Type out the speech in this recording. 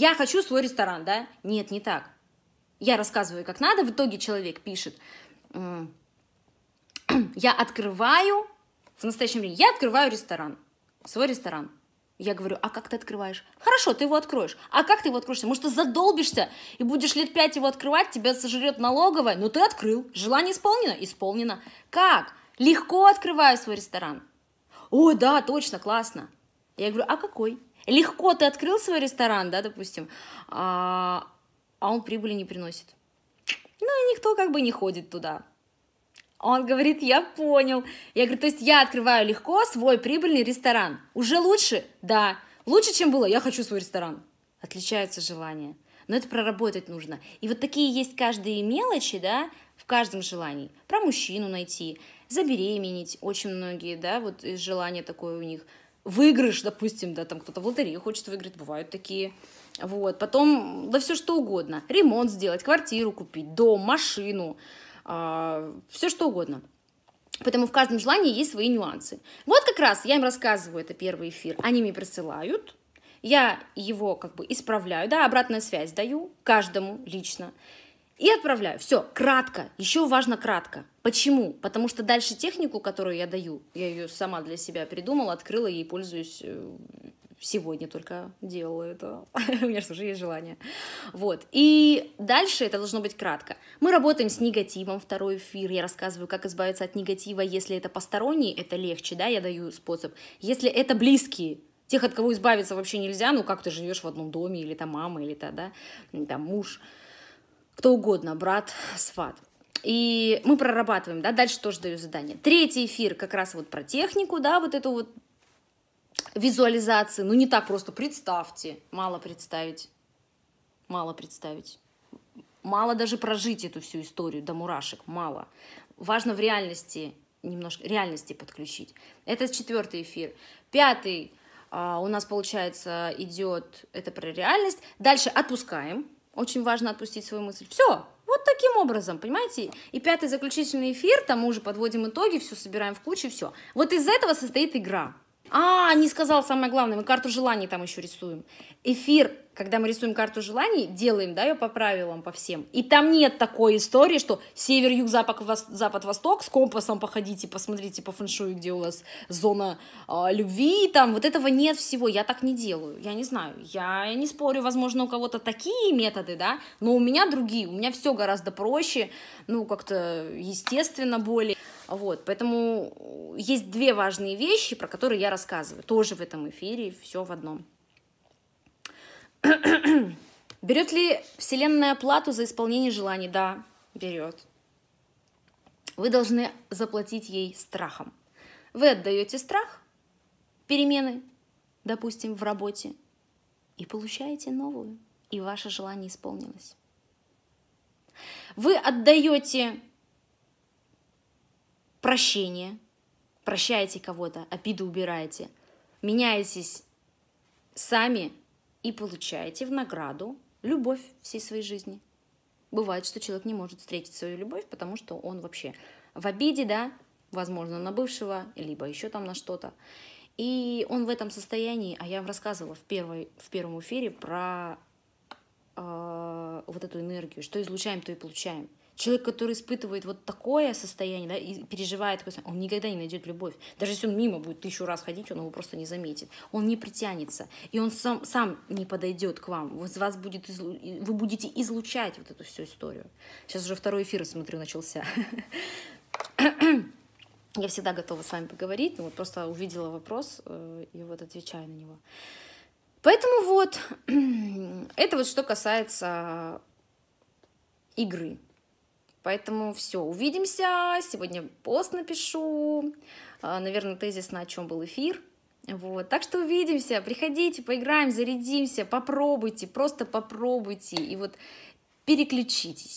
Я хочу свой ресторан, да? Нет, не так. Я рассказываю, как надо. В итоге человек пишет, я открываю, в настоящем времени, я открываю ресторан, свой ресторан. Я говорю, а как ты открываешь? Хорошо, ты его откроешь. А как ты его откроешь? Может, ты задолбишься и будешь лет пять его открывать, тебя сожрет налоговая, но «Ну, ты открыл. Желание исполнено? Исполнено. Как? Легко открываю свой ресторан. О, да, точно, классно. Я говорю, а какой? Легко ты открыл свой ресторан, да, допустим, а, а он прибыли не приносит. Ну и никто как бы не ходит туда. Он говорит, я понял. Я говорю, то есть я открываю легко свой прибыльный ресторан. Уже лучше? Да. Лучше, чем было? Я хочу свой ресторан. Отличается желание, Но это проработать нужно. И вот такие есть каждые мелочи, да, в каждом желании. Про мужчину найти, забеременеть, очень многие, да, вот э, желание такое у них – выигрыш, допустим, да, там кто-то в лотерею хочет выиграть, бывают такие. Вот, потом, да все что угодно. Ремонт сделать, квартиру купить, дом, машину, э, а, все что угодно. Поэтому в каждом желании есть свои нюансы. Вот как раз я им рассказываю, это первый эфир, они мне присылают, я его как бы исправляю, да, обратную связь даю каждому лично. И отправляю. Все, кратко. Еще важно кратко. Почему? Потому что дальше технику, которую я даю, я ее сама для себя придумала, открыла и пользуюсь э, сегодня только делала это. У меня же уже есть желание. Вот. И дальше это должно быть кратко. Мы работаем с негативом, второй эфир. Я рассказываю, как избавиться от негатива. Если это посторонний, это легче, да, я даю способ. Если это близкие, тех, от кого избавиться вообще нельзя, ну как ты живешь в одном доме, или там мама, или там, да, там муж, кто угодно, брат, сват. И мы прорабатываем, да, дальше тоже даю задание. Третий эфир как раз вот про технику, да, вот эту вот визуализацию. Ну, не так просто представьте. Мало представить. Мало представить. Мало даже прожить эту всю историю до мурашек. Мало. Важно в реальности немножко реальности подключить. Это четвертый эфир. Пятый а, у нас, получается, идет это про реальность. Дальше отпускаем очень важно отпустить свою мысль. Все, вот таким образом, понимаете? И пятый заключительный эфир, там мы уже подводим итоги, все собираем в кучу, все. Вот из этого состоит игра. А, не сказал самое главное, мы карту желаний там еще рисуем. Эфир, когда мы рисуем карту желаний, делаем, да, ее по правилам, по всем. И там нет такой истории, что север, юг, запад, вос, запад восток, с компасом походите, посмотрите по фэншую, где у вас зона э, любви, там, вот этого нет всего, я так не делаю, я не знаю, я не спорю, возможно, у кого-то такие методы, да, но у меня другие, у меня все гораздо проще, ну, как-то естественно более. Вот, поэтому э, есть две важные вещи, про которые я рассказываю, тоже в этом эфире, все в одном. Берет ли Вселенная плату за исполнение желаний? Да, берет. Вы должны заплатить ей страхом. Вы отдаете страх, перемены, допустим, в работе, и получаете новую, и ваше желание исполнилось. Вы отдаете прощение, прощаете кого-то, а обиду убираете, меняетесь сами и получаете в награду любовь всей своей жизни. Бывает, что человек не может встретить свою любовь, потому что он вообще в обиде, да, возможно, на бывшего, либо еще там на что-то. И он в этом состоянии, а я вам рассказывала в, первой, в первом эфире про э, вот эту энергию, что излучаем, то и получаем. Человек, который испытывает вот такое состояние, да, и переживает такое состояние, он никогда не найдет любовь. Даже если он мимо будет тысячу раз ходить, он его просто не заметит. Он не притянется, и он сам, сам не подойдет к вам. Из вас будет излу... Вы будете излучать вот эту всю историю. Сейчас уже второй эфир, смотрю, начался. Я всегда готова с вами поговорить, но вот просто увидела вопрос э, и вот отвечаю на него. Поэтому вот, это вот что касается игры. Поэтому все, увидимся. Сегодня пост напишу. А, наверное, тезисно, на о чем был эфир. Вот. Так что увидимся, приходите, поиграем, зарядимся, попробуйте, просто попробуйте и вот переключитесь.